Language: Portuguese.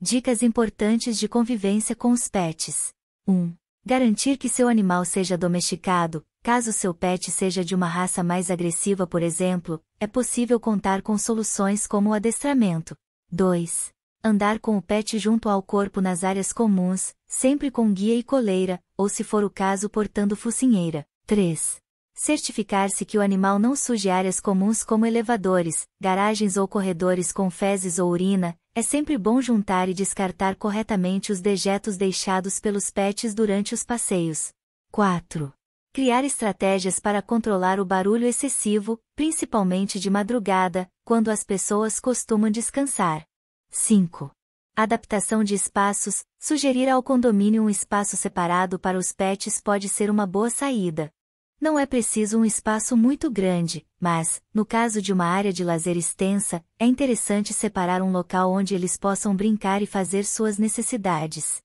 Dicas importantes de convivência com os pets. 1. Garantir que seu animal seja domesticado, caso seu pet seja de uma raça mais agressiva, por exemplo, é possível contar com soluções como o adestramento. 2. Andar com o pet junto ao corpo nas áreas comuns, sempre com guia e coleira, ou se for o caso portando focinheira. 3 certificar-se que o animal não suje áreas comuns como elevadores, garagens ou corredores com fezes ou urina, é sempre bom juntar e descartar corretamente os dejetos deixados pelos pets durante os passeios. 4. Criar estratégias para controlar o barulho excessivo, principalmente de madrugada, quando as pessoas costumam descansar. 5. Adaptação de espaços. Sugerir ao condomínio um espaço separado para os pets pode ser uma boa saída. Não é preciso um espaço muito grande, mas, no caso de uma área de lazer extensa, é interessante separar um local onde eles possam brincar e fazer suas necessidades.